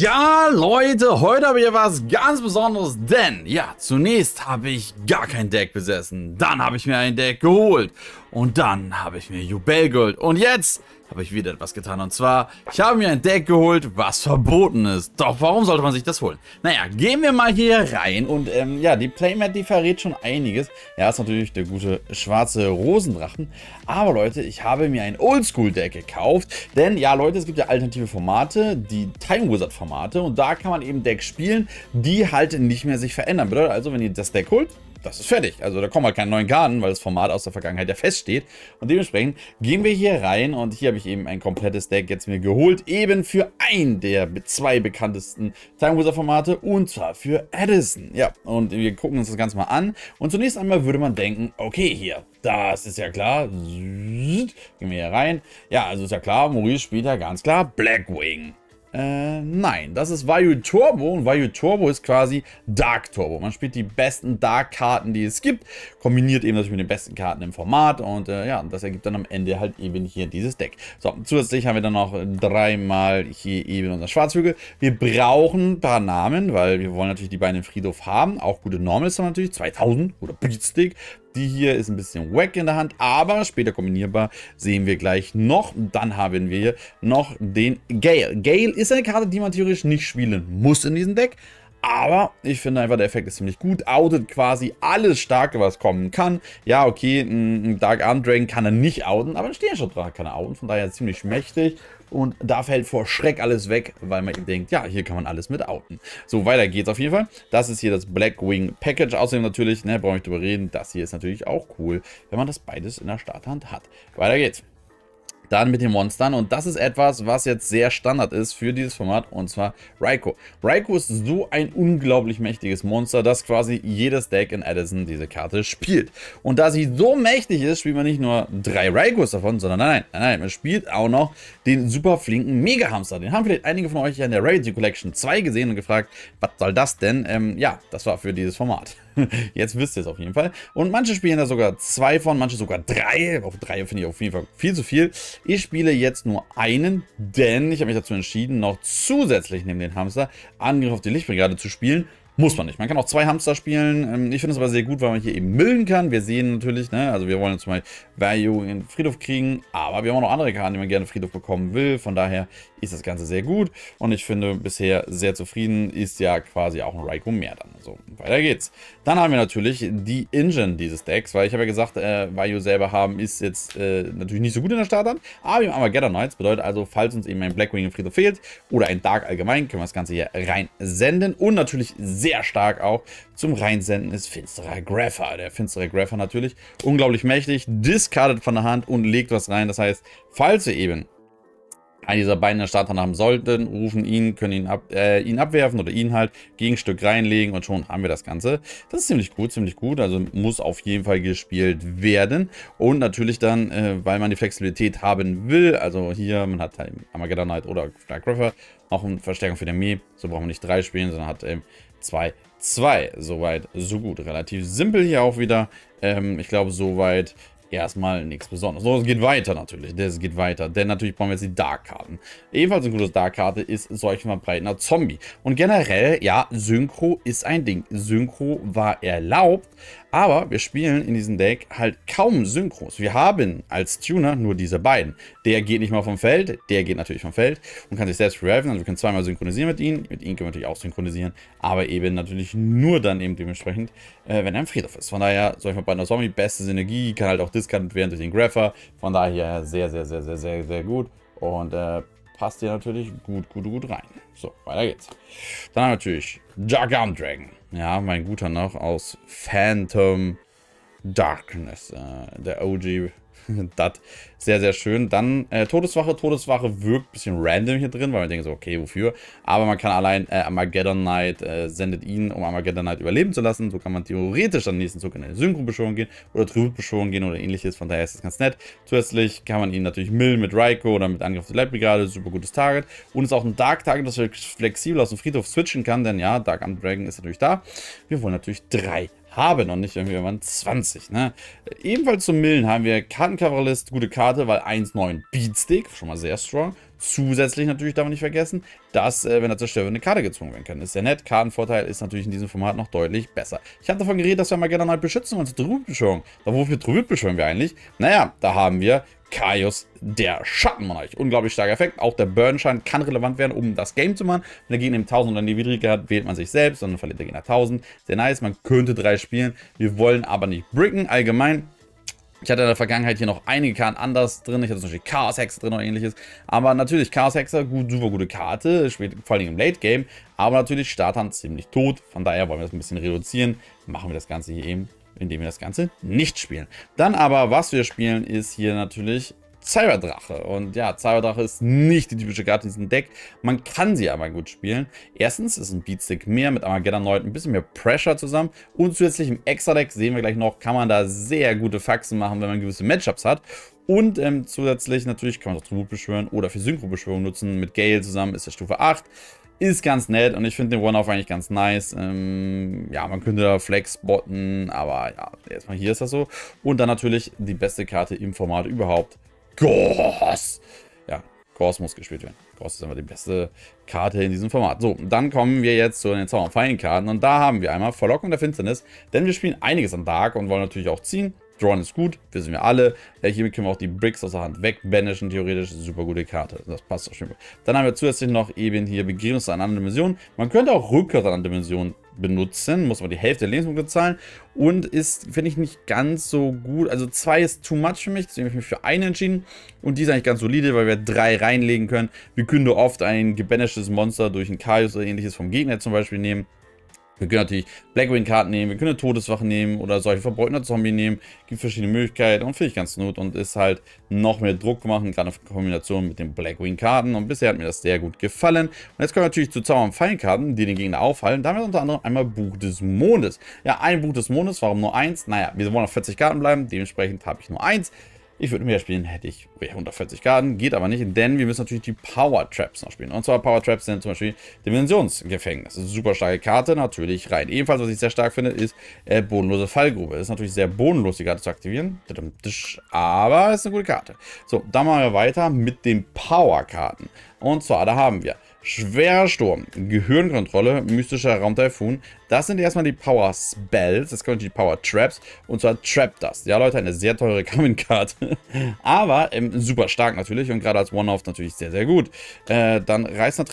Ja, Leute, heute habe ich was ganz Besonderes, denn ja, zunächst habe ich gar kein Deck besessen, dann habe ich mir ein Deck geholt und dann habe ich mir Jubelgold und jetzt habe ich wieder etwas getan. Und zwar, ich habe mir ein Deck geholt, was verboten ist. Doch, warum sollte man sich das holen? Naja, gehen wir mal hier rein. Und ähm, ja, die Playmat, die verrät schon einiges. Ja, ist natürlich der gute schwarze Rosendrachen. Aber Leute, ich habe mir ein Oldschool-Deck gekauft. Denn ja, Leute, es gibt ja alternative Formate, die Time Wizard-Formate. Und da kann man eben Decks spielen, die halt nicht mehr sich verändern. Bedeutet also, wenn ihr das Deck holt, das ist fertig. Also da kommen halt keine neuen Karten, weil das Format aus der Vergangenheit ja feststeht. Und dementsprechend gehen wir hier rein und hier habe ich eben ein komplettes Deck jetzt mir geholt, eben für ein der zwei bekanntesten Time Wizard Formate und zwar für Addison. Ja, und wir gucken uns das Ganze mal an. Und zunächst einmal würde man denken, okay, hier, das ist ja klar. Gehen wir hier rein. Ja, also ist ja klar, Maurice spielt ja ganz klar Blackwing. Äh, nein, das ist Vayu Turbo und Vayu Turbo ist quasi Dark Turbo. Man spielt die besten Dark-Karten, die es gibt, kombiniert eben das mit den besten Karten im Format und äh, ja, das ergibt dann am Ende halt eben hier dieses Deck. So, zusätzlich haben wir dann noch dreimal hier eben unser Schwarzhügel. Wir brauchen ein paar Namen, weil wir wollen natürlich die beiden im Friedhof haben. Auch gute Normals haben natürlich, 2000 oder Beatstick. Die hier ist ein bisschen wack in der Hand, aber später kombinierbar sehen wir gleich noch. Dann haben wir noch den Gale. Gale ist eine Karte, die man theoretisch nicht spielen muss in diesem Deck. Aber ich finde einfach, der Effekt ist ziemlich gut. Outet quasi alles Starke, was kommen kann. Ja, okay, ein Dark Arm Dragon kann er nicht outen, aber ein Sternschottrag kann er outen. Von daher ziemlich mächtig und da fällt vor Schreck alles weg, weil man denkt, ja, hier kann man alles mit outen. So, weiter geht's auf jeden Fall. Das ist hier das Blackwing Package. Außerdem natürlich, ne, brauche ich drüber reden, das hier ist natürlich auch cool, wenn man das beides in der Starthand hat. Weiter geht's dann mit den Monstern. Und das ist etwas, was jetzt sehr Standard ist für dieses Format, und zwar Raikou. Raikou ist so ein unglaublich mächtiges Monster, dass quasi jedes Deck in Addison diese Karte spielt. Und da sie so mächtig ist, spielt man nicht nur drei Raikous davon, sondern nein, nein, nein, man spielt auch noch den super flinken Mega-Hamster. Den haben vielleicht einige von euch ja in der Rarity Collection 2 gesehen und gefragt, was soll das denn? Ähm, ja, das war für dieses Format. Jetzt wisst ihr es auf jeden Fall. Und manche spielen da sogar zwei von, manche sogar drei. Auf drei finde ich auf jeden Fall viel zu viel. Ich spiele jetzt nur einen, denn ich habe mich dazu entschieden, noch zusätzlich neben den Hamster Angriff auf die Lichtbrigade zu spielen. Muss man nicht. Man kann auch zwei Hamster spielen. Ähm, ich finde es aber sehr gut, weil man hier eben müllen kann. Wir sehen natürlich, ne, also wir wollen jetzt mal Value in Friedhof kriegen, aber wir haben auch noch andere Karten, die man gerne Friedhof bekommen will. Von daher ist das Ganze sehr gut und ich finde bisher sehr zufrieden. Ist ja quasi auch ein Raikou mehr dann. So, weiter geht's. Dann haben wir natürlich die Engine dieses Decks, weil ich habe ja gesagt, äh, Value selber haben ist jetzt äh, natürlich nicht so gut in der Startern, aber wir haben Armageddon Knights. Bedeutet also, falls uns eben ein Blackwing im Friedhof fehlt oder ein Dark allgemein, können wir das Ganze hier rein senden und natürlich sehr sehr stark auch zum Reinsenden ist Finsterer Graffer. Der Finsterer Graffer natürlich unglaublich mächtig, discardet von der Hand und legt was rein. Das heißt, falls ihr eben einen dieser beiden Starter haben sollten, rufen ihn, können ihn, ab, äh, ihn abwerfen oder ihn halt Gegenstück reinlegen und schon haben wir das Ganze. Das ist ziemlich gut, ziemlich gut, also muss auf jeden Fall gespielt werden und natürlich dann, äh, weil man die Flexibilität haben will, also hier, man hat halt Armageddon Knight oder Stark Griffer, auch eine Verstärkung für den Mii, so brauchen wir nicht drei spielen, sondern hat eben ähm, 2, 2. Soweit, so gut. Relativ simpel hier auch wieder. Ähm, ich glaube, soweit erstmal nichts Besonderes. So, es geht weiter natürlich. Das geht weiter. Denn natürlich brauchen wir jetzt die Dark-Karten. Ebenfalls ein gutes Dark-Karte ist solch verbreitender Zombie. Und generell, ja, Synchro ist ein Ding. Synchro war erlaubt, aber wir spielen in diesem Deck halt kaum Synchros. Wir haben als Tuner nur diese beiden. Der geht nicht mal vom Feld, der geht natürlich vom Feld und kann sich selbst reviven. Also wir können zweimal synchronisieren mit ihm. Mit ihm können wir natürlich auch synchronisieren, aber eben natürlich nur dann eben dementsprechend, äh, wenn er im Friedhof ist. Von daher, sag ich mal, bei einer Zombie beste Synergie, kann halt auch discounted werden durch den Graffer. Von daher sehr, sehr, sehr, sehr, sehr, sehr gut. Und äh, passt hier natürlich gut, gut, gut rein. So, weiter geht's. Dann natürlich Jagam Dragon. Ja, mein guter noch aus Phantom Darkness. Äh, der OG. dat. Sehr, sehr schön. Dann äh, Todeswache. Todeswache wirkt ein bisschen random hier drin, weil man denkt so, okay, wofür? Aber man kann allein äh, Armageddon Knight äh, sendet ihn, um Armageddon Knight überleben zu lassen. So kann man theoretisch am nächsten Zug in eine Synchro-Beschwörung gehen oder Tribut-Beschwörung gehen oder ähnliches. Von daher ist das ganz nett. Zusätzlich kann man ihn natürlich millen mit Raiko oder mit Angriff der Leibbrigade. Super gutes Target. Und ist auch ein Dark-Target, das flexibel aus dem Friedhof switchen kann, denn ja, Dark Dragon ist natürlich da. Wir wollen natürlich drei habe noch nicht irgendwie irgendwann 20. Ne? Ebenfalls zum Millen haben wir Kartenkavallist, gute Karte, weil 1,9 Beatstick, schon mal sehr strong. Zusätzlich natürlich darf man nicht vergessen, dass, äh, wenn zerstört wird, eine Karte gezogen werden kann, ist ja nett. Kartenvorteil ist natürlich in diesem Format noch deutlich besser. Ich habe davon geredet, dass wir mal gerne neu beschützen und Trubitbeschwörung. Aber wofür Trubitbeschwörung wir eigentlich? Naja, da haben wir Kaios, der Schattenmonarch. Unglaublich starker Effekt. Auch der Burnschein kann relevant werden, um das Game zu machen. Wenn der Gegner 1000 oder die niedriger hat, wählt man sich selbst, und dann verliert der Gegner 1000. Sehr nice, man könnte drei spielen. Wir wollen aber nicht bricken. Allgemein ich hatte in der Vergangenheit hier noch einige Karten anders drin. Ich hatte zum Beispiel Chaos Hexe drin oder ähnliches. Aber natürlich, Chaos Hexe, gut, super gute Karte, spielt vor allem im Late Game. Aber natürlich, Starthand ziemlich tot. Von daher wollen wir das ein bisschen reduzieren. Machen wir das Ganze hier eben, indem wir das Ganze nicht spielen. Dann aber, was wir spielen, ist hier natürlich Cyberdrache. Und ja, Cyberdrache ist nicht die typische Karte in diesem Deck. Man kann sie aber gut spielen. Erstens ist ein Beatstick mehr mit Armageddon Lloyd ein bisschen mehr Pressure zusammen. Und zusätzlich im Extra-Deck, sehen wir gleich noch, kann man da sehr gute Faxen machen, wenn man gewisse Matchups hat. Und ähm, zusätzlich natürlich kann man auch Tribut beschwören oder für Synchro-Beschwörung nutzen. Mit Gale zusammen ist er Stufe 8. Ist ganz nett und ich finde den One-Off eigentlich ganz nice. Ähm, ja, man könnte da Flex botten, aber ja, erstmal hier ist das so. Und dann natürlich die beste Karte im Format überhaupt. Gors. Ja, Gors muss gespielt werden. Gors ist immer die beste Karte in diesem Format. So, dann kommen wir jetzt zu den Zauber- und Karten. Und da haben wir einmal Verlockung der Finsternis, denn wir spielen einiges an Dark und wollen natürlich auch ziehen. Drawn ist gut, wissen wir alle. hiermit können wir auch die Bricks aus der Hand wegbanishen, theoretisch. Super gute Karte. Das passt doch schön. Dann haben wir zusätzlich noch eben hier Begräbnis einer anderen Dimension. Man könnte auch Rückkehr einer Dimension benutzen, muss aber die Hälfte der Lebensmittel zahlen und ist, finde ich, nicht ganz so gut. Also zwei ist too much für mich, deswegen habe ich mich für einen entschieden und die ist eigentlich ganz solide, weil wir drei reinlegen können. Wir können nur oft ein gebanishtes Monster durch ein Kaius oder ähnliches vom Gegner zum Beispiel nehmen wir können natürlich Blackwing-Karten nehmen, wir können eine Todeswache nehmen oder solche verbeutener Zombie nehmen. Gibt verschiedene Möglichkeiten und finde ich ganz gut und ist halt noch mehr Druck machen, gerade in Kombination mit den Blackwing-Karten. Und bisher hat mir das sehr gut gefallen. Und jetzt kommen wir natürlich zu Zauber- und Feinkarten, die den Gegner aufhalten. Damit unter anderem einmal Buch des Mondes. Ja, ein Buch des Mondes, warum nur eins? Naja, wir wollen auf 40 Karten bleiben, dementsprechend habe ich nur eins. Ich würde mehr spielen, hätte ich 140 Karten, geht aber nicht, denn wir müssen natürlich die Power Traps noch spielen. Und zwar Power Traps sind zum Beispiel Dimensionsgefängnis. Super starke Karte, natürlich rein. Ebenfalls, was ich sehr stark finde, ist äh, bodenlose Fallgrube. Ist natürlich sehr bodenlos, die Karte zu aktivieren, aber ist eine gute Karte. So, dann machen wir weiter mit den Power-Karten. Und zwar, da haben wir Schwerer Sturm, Gehirnkontrolle, mystischer Raumtaifun. Das sind erstmal die Power Spells, das können die Power Traps und zwar Trap Dust. Ja Leute, eine sehr teure Common-Karte, aber ähm, super stark natürlich und gerade als One-Off natürlich sehr, sehr gut. Äh, dann Reißender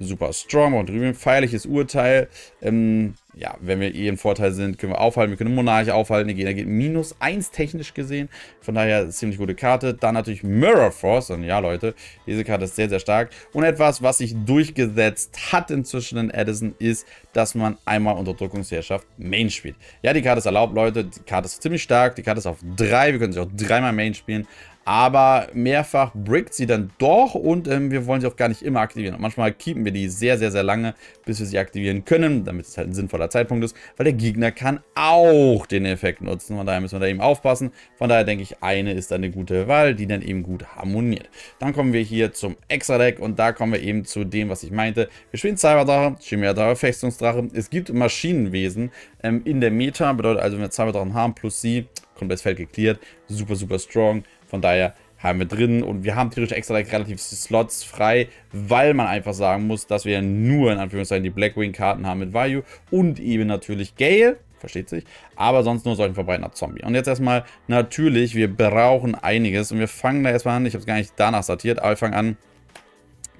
super strong und drüben feierliches Urteil, ähm, ja, wenn wir eh im Vorteil sind, können wir aufhalten. Wir können Monarch aufhalten. Der Gegner geht minus 1 technisch gesehen. Von daher ziemlich gute Karte. Dann natürlich Mirror Force. Und ja, Leute, diese Karte ist sehr, sehr stark. Und etwas, was sich durchgesetzt hat inzwischen in Edison, ist, dass man einmal Unterdrückungsherrschaft Main spielt. Ja, die Karte ist erlaubt, Leute. Die Karte ist ziemlich stark. Die Karte ist auf 3. Wir können sie auch dreimal Main spielen. Aber mehrfach brickt sie dann doch und ähm, wir wollen sie auch gar nicht immer aktivieren. Und manchmal keepen wir die sehr, sehr, sehr lange, bis wir sie aktivieren können, damit es halt ein sinnvoller Zeitpunkt ist. Weil der Gegner kann auch den Effekt nutzen. Von daher müssen wir da eben aufpassen. Von daher denke ich, eine ist eine gute Wahl, die dann eben gut harmoniert. Dann kommen wir hier zum Extra-Deck und da kommen wir eben zu dem, was ich meinte. Wir spielen Cyberdrache, Chimera-Drache, Festungsdrache. Es gibt Maschinenwesen ähm, in der Meta. Bedeutet also, wenn wir Cyberdrachen haben plus sie, kommt das Feld geklärt. Super, super strong. Von daher haben wir drin und wir haben theoretisch extra relativ Slots frei, weil man einfach sagen muss, dass wir nur in Anführungszeichen die Blackwing-Karten haben mit Vayu und eben natürlich Gale, versteht sich, aber sonst nur solchen verbreitener Zombie. Und jetzt erstmal, natürlich, wir brauchen einiges und wir fangen da erstmal an, ich habe es gar nicht danach sortiert, aber wir fangen an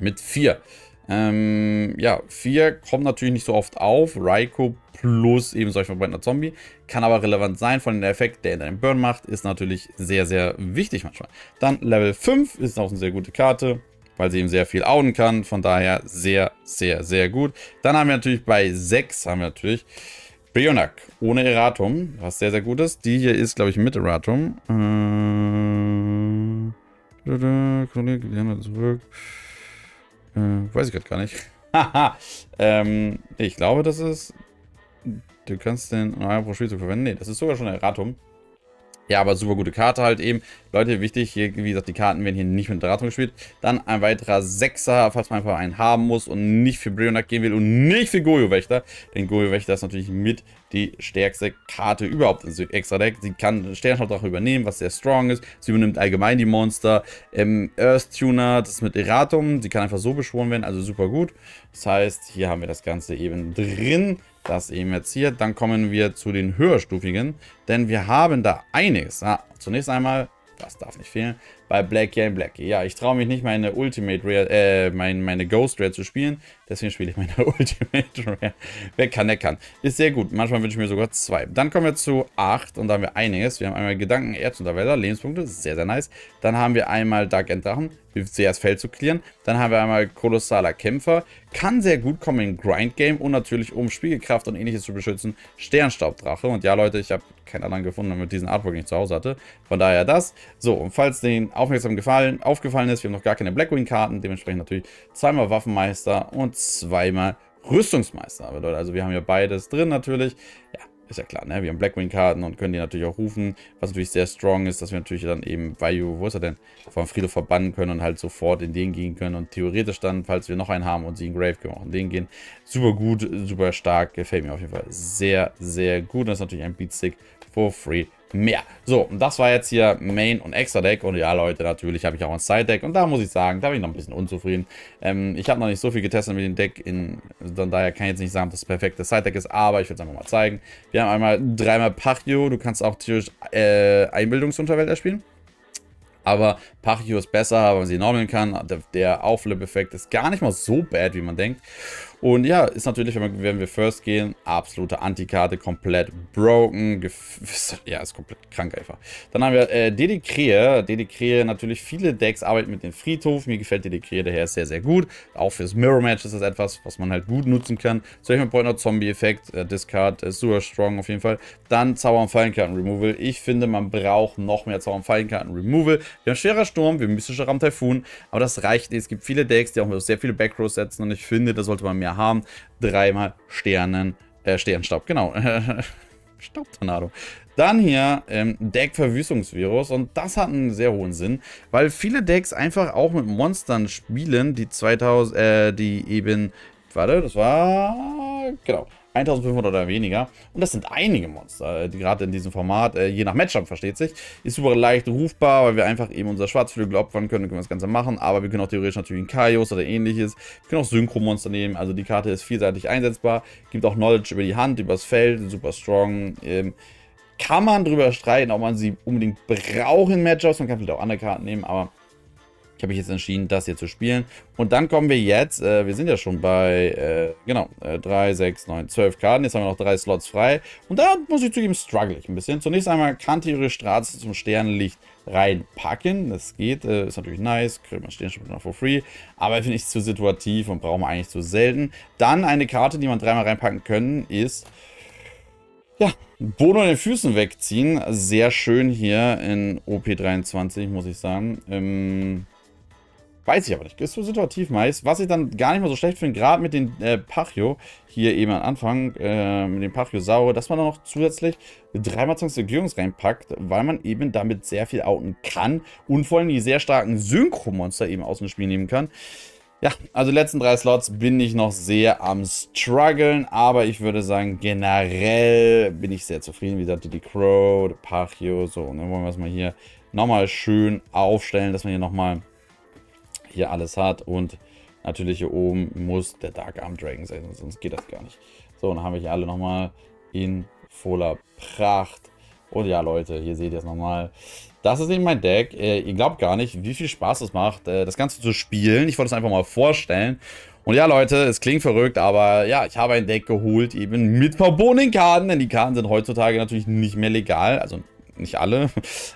mit 4. Ähm, ja, 4 kommt natürlich nicht so oft auf. Raiko plus eben solch verbrannter Zombie. Kann aber relevant sein, von dem Effekt, der in deinem Burn macht, ist natürlich sehr, sehr wichtig manchmal. Dann Level 5 ist auch eine sehr gute Karte, weil sie eben sehr viel outen kann. Von daher sehr, sehr, sehr gut. Dann haben wir natürlich bei 6 haben wir natürlich Bionak ohne Erratum, was sehr, sehr gut ist. Die hier ist, glaube ich, mit Erratum. Äh, zurück. Äh, weiß ich gerade gar nicht. ähm, ich glaube, das ist... Du kannst den einmal ah, pro Spielzug verwenden. Nee, das ist sogar schon ein Erratum. Ja, aber super gute Karte halt eben. Leute, wichtig, hier, wie gesagt, die Karten werden hier nicht mit Draht gespielt. Dann ein weiterer Sechser, falls man einfach einen haben muss und nicht für Brionak gehen will und nicht für Gojo-Wächter. Denn Gojo-Wächter ist natürlich mit die stärkste Karte überhaupt ins also extra Deck. Sie kann auch übernehmen, was sehr strong ist. Sie übernimmt allgemein die Monster. Ähm, Earth Tuner, das mit Erratum. Sie kann einfach so beschworen werden, also super gut. Das heißt, hier haben wir das Ganze eben drin. Das eben jetzt hier. Dann kommen wir zu den höherstufigen, denn wir haben da einiges. Ah, zunächst einmal das darf nicht fehlen, bei Black Game Black. Ja, ich traue mich nicht, meine Ultimate Rare, äh, mein, meine Ghost Rare zu spielen, Deswegen spiele ich meine Ultimate Rare. Wer kann, der kann. Ist sehr gut. Manchmal wünsche ich mir sogar zwei. Dann kommen wir zu acht und da haben wir einiges. Wir haben einmal Gedanken, Erzunterwälder, Lebenspunkte. Sehr, sehr nice. Dann haben wir einmal Dark End Drachen. Hilft sehr, das Feld zu klären. Dann haben wir einmal kolossaler Kämpfer. Kann sehr gut kommen im Grind-Game und natürlich um Spiegelkraft und ähnliches zu beschützen. Sternstaubdrache. Und ja, Leute, ich habe keinen anderen gefunden, damit diesen Artwork nicht zu Hause hatte. Von daher das. So, und falls den aufmerksam gefallen, aufgefallen ist, wir haben noch gar keine Blackwing-Karten. Dementsprechend natürlich zweimal Waffenmeister und zweimal Rüstungsmeister. Bedeutet also, wir haben ja beides drin natürlich. Ja, ist ja klar, ne? Wir haben Blackwing-Karten und können die natürlich auch rufen, was natürlich sehr strong ist, dass wir natürlich dann eben Vayu, wo ist er denn, vom Friedhof verbannen können und halt sofort in den gehen können und theoretisch dann, falls wir noch einen haben und sie in Grave, können wir auch in den gehen. Super gut, super stark, gefällt mir auf jeden Fall sehr, sehr gut. Und das ist natürlich ein Beatstick for free mehr. So, und das war jetzt hier Main und Extra Deck. Und ja, Leute, natürlich habe ich auch ein Side Deck. Und da muss ich sagen, da bin ich noch ein bisschen unzufrieden. Ähm, ich habe noch nicht so viel getestet mit dem Deck. In, dann daher kann ich jetzt nicht sagen, ob das perfekte Side Deck ist. Aber ich würde es einfach mal zeigen. Wir haben einmal dreimal Pachio. Du kannst auch theoretisch äh, Einbildungsunterwelt erspielen. Aber Pachio ist besser, weil man sie normalen kann. Der, der Aufflip-Effekt ist gar nicht mal so bad, wie man denkt. Und ja, ist natürlich, wenn wir, wenn wir First gehen, absolute Antikarte, komplett broken. Ja, ist komplett krank einfach. Dann haben wir äh, Dedikrier. Dedikrier, natürlich viele Decks arbeiten mit dem Friedhof. Mir gefällt Dedikrier daher sehr, sehr gut. Auch fürs Mirror Match ist das etwas, was man halt gut nutzen kann. Zum Beispiel Pointer Zombie-Effekt, äh, Discard, äh, Super Strong auf jeden Fall. Dann Zauber- und Fallenkarten-Removal. Ich finde, man braucht noch mehr Zauber- und Fallenkarten-Removal. Wir haben schwerer Sturm, wir haben mystischer Ram-Typhoon, aber das reicht nicht. Es gibt viele Decks, die auch sehr viele Backrows setzen und ich finde, da sollte man mehr haben dreimal Sternen, äh, Sternstaub, genau. Staubtornado. Dann hier ähm, Deck-Verwüstungsvirus und das hat einen sehr hohen Sinn, weil viele Decks einfach auch mit Monstern spielen, die 2000, äh, die eben, warte, das war genau. 1500 oder weniger. Und das sind einige Monster, äh, die gerade in diesem Format, äh, je nach Matchup, versteht sich, ist super leicht rufbar, weil wir einfach eben unser Schwarzflügel opfern können, können wir das Ganze machen. Aber wir können auch theoretisch natürlich einen Kaios oder ähnliches. Wir können auch Synchro-Monster nehmen. Also die Karte ist vielseitig einsetzbar. Gibt auch Knowledge über die Hand, übers Feld, super strong. Ähm, kann man drüber streiten, ob man sie unbedingt braucht in Matchups. Man kann vielleicht auch andere Karten nehmen, aber habe mich jetzt entschieden, das hier zu spielen. Und dann kommen wir jetzt, äh, wir sind ja schon bei, äh, genau, äh, 3, 6, 9, 12 Karten. Jetzt haben wir noch drei Slots frei. Und da muss ich zugeben, struggle ich ein bisschen. Zunächst einmal kann theoretisch Straße zum Sternenlicht reinpacken. Das geht, äh, ist natürlich nice, kriegt man Sternschnuppen noch for free. Aber finde ich zu situativ und braucht man eigentlich zu selten. Dann eine Karte, die man dreimal reinpacken können, ist... Ja, Bono in den Füßen wegziehen. Sehr schön hier in OP23, muss ich sagen. Ähm, Weiß ich aber nicht. Ist so situativ meist. Was ich dann gar nicht mal so schlecht finde, gerade mit den äh, Pachio, hier eben am Anfang, äh, mit dem Pachio Saure, dass man dann noch zusätzlich dreimal Zwangsregierungs reinpackt, weil man eben damit sehr viel outen kann und vor allem die sehr starken Synchro-Monster eben aus dem Spiel nehmen kann. Ja, also die letzten drei Slots bin ich noch sehr am struggeln, aber ich würde sagen, generell bin ich sehr zufrieden. Wie gesagt, die Crow, Pachio, so, und ne, dann wollen wir es mal hier nochmal schön aufstellen, dass man hier nochmal hier alles hat und natürlich hier oben muss der Dark Arm Dragon sein, sonst geht das gar nicht. So, dann habe ich hier alle nochmal in voller Pracht. Und ja, Leute, hier seht ihr es nochmal. Das ist eben mein Deck. Äh, ihr glaubt gar nicht, wie viel Spaß es macht, äh, das Ganze zu spielen. Ich wollte es einfach mal vorstellen. Und ja, Leute, es klingt verrückt, aber ja, ich habe ein Deck geholt, eben mit verbotenen Karten, denn die Karten sind heutzutage natürlich nicht mehr legal, also nicht alle.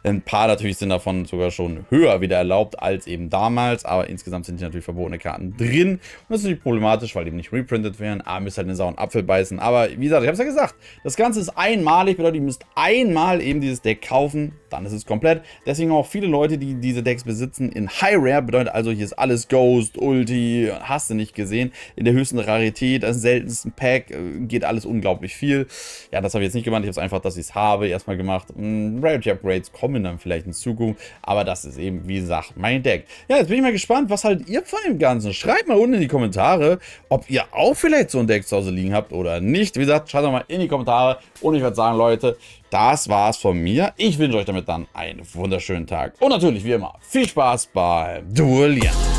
Ein paar natürlich sind davon sogar schon höher wieder erlaubt als eben damals, aber insgesamt sind hier natürlich verbotene Karten drin. Und das ist natürlich problematisch, weil die nicht reprintet werden. Ah, müsst halt den sauren Apfel beißen. Aber wie gesagt, ich habe es ja gesagt, das Ganze ist einmalig, bedeutet, ihr müsst einmal eben dieses Deck kaufen, dann ist es komplett. Deswegen auch viele Leute, die diese Decks besitzen, in High Rare, bedeutet also, hier ist alles Ghost, Ulti, hast du nicht gesehen, in der höchsten Rarität, als seltensten Pack, äh, geht alles unglaublich viel. Ja, das habe ich jetzt nicht gemacht, ich habe es einfach, dass ich es habe, erstmal gemacht. Mh, hm, Rarity Upgrades kommen dann vielleicht in Zukunft. Aber das ist eben, wie gesagt, mein Deck. Ja, jetzt bin ich mal gespannt, was haltet ihr von dem Ganzen? Schreibt mal unten in die Kommentare, ob ihr auch vielleicht so ein Deck zu Hause liegen habt oder nicht. Wie gesagt, schreibt doch mal in die Kommentare. Und ich würde sagen, Leute, das war's von mir. Ich wünsche euch damit dann einen wunderschönen Tag. Und natürlich, wie immer, viel Spaß beim Duellieren.